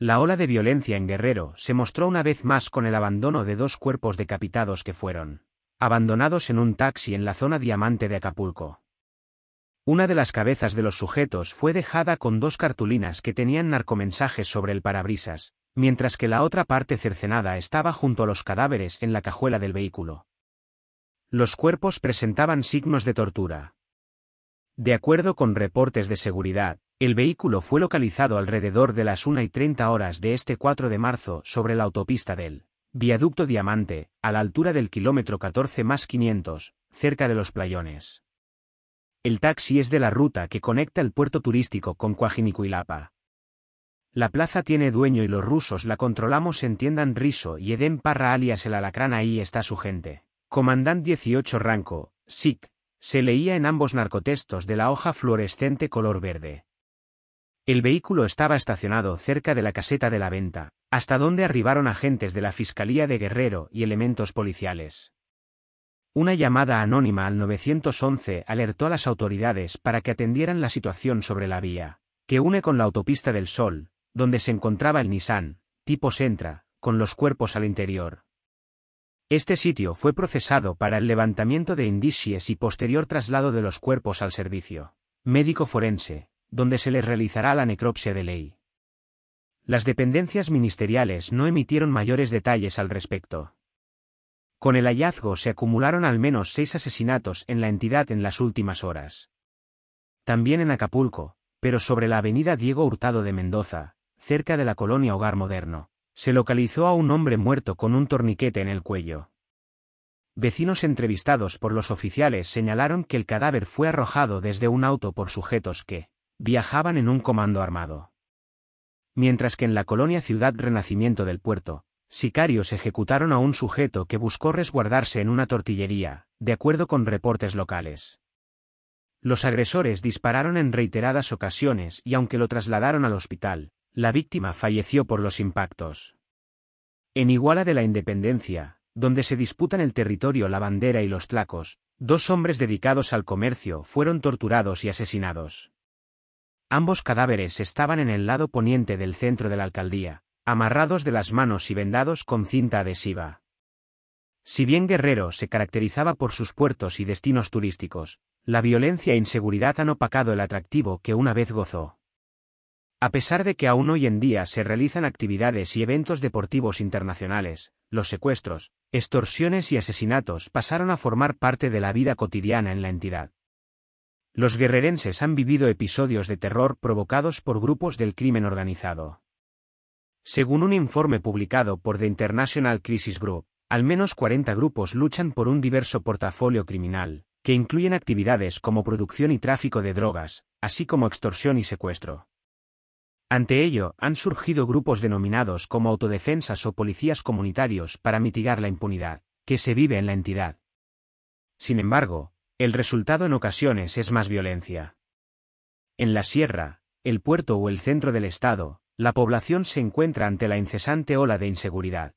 La ola de violencia en Guerrero se mostró una vez más con el abandono de dos cuerpos decapitados que fueron abandonados en un taxi en la zona diamante de Acapulco. Una de las cabezas de los sujetos fue dejada con dos cartulinas que tenían narcomensajes sobre el parabrisas, mientras que la otra parte cercenada estaba junto a los cadáveres en la cajuela del vehículo. Los cuerpos presentaban signos de tortura. De acuerdo con reportes de seguridad, el vehículo fue localizado alrededor de las 1 y 30 horas de este 4 de marzo sobre la autopista del Viaducto Diamante, a la altura del kilómetro 14 más 500, cerca de los playones. El taxi es de la ruta que conecta el puerto turístico con Cuajinicuilapa. La plaza tiene dueño y los rusos la controlamos tiendan Riso y Edén Parra alias el alacrán ahí está su gente. Comandante 18 Ranco, SIC, se leía en ambos narcotestos de la hoja fluorescente color verde. El vehículo estaba estacionado cerca de la caseta de la venta, hasta donde arribaron agentes de la Fiscalía de Guerrero y elementos policiales. Una llamada anónima al 911 alertó a las autoridades para que atendieran la situación sobre la vía, que une con la autopista del Sol, donde se encontraba el Nissan, tipo Sentra, con los cuerpos al interior. Este sitio fue procesado para el levantamiento de indicios y posterior traslado de los cuerpos al servicio médico forense, donde se les realizará la necropsia de ley. Las dependencias ministeriales no emitieron mayores detalles al respecto. Con el hallazgo se acumularon al menos seis asesinatos en la entidad en las últimas horas. También en Acapulco, pero sobre la avenida Diego Hurtado de Mendoza, cerca de la colonia Hogar Moderno, se localizó a un hombre muerto con un torniquete en el cuello. Vecinos entrevistados por los oficiales señalaron que el cadáver fue arrojado desde un auto por sujetos que viajaban en un comando armado. Mientras que en la colonia Ciudad Renacimiento del Puerto, sicarios ejecutaron a un sujeto que buscó resguardarse en una tortillería, de acuerdo con reportes locales. Los agresores dispararon en reiteradas ocasiones y aunque lo trasladaron al hospital, la víctima falleció por los impactos. En Iguala de la Independencia, donde se disputan el territorio la bandera y los tlacos, dos hombres dedicados al comercio fueron torturados y asesinados. Ambos cadáveres estaban en el lado poniente del centro de la alcaldía, amarrados de las manos y vendados con cinta adhesiva. Si bien Guerrero se caracterizaba por sus puertos y destinos turísticos, la violencia e inseguridad han opacado el atractivo que una vez gozó. A pesar de que aún hoy en día se realizan actividades y eventos deportivos internacionales, los secuestros, extorsiones y asesinatos pasaron a formar parte de la vida cotidiana en la entidad. Los guerrerenses han vivido episodios de terror provocados por grupos del crimen organizado. Según un informe publicado por The International Crisis Group, al menos 40 grupos luchan por un diverso portafolio criminal, que incluyen actividades como producción y tráfico de drogas, así como extorsión y secuestro. Ante ello, han surgido grupos denominados como autodefensas o policías comunitarios para mitigar la impunidad que se vive en la entidad. Sin embargo, el resultado en ocasiones es más violencia. En la sierra, el puerto o el centro del estado, la población se encuentra ante la incesante ola de inseguridad.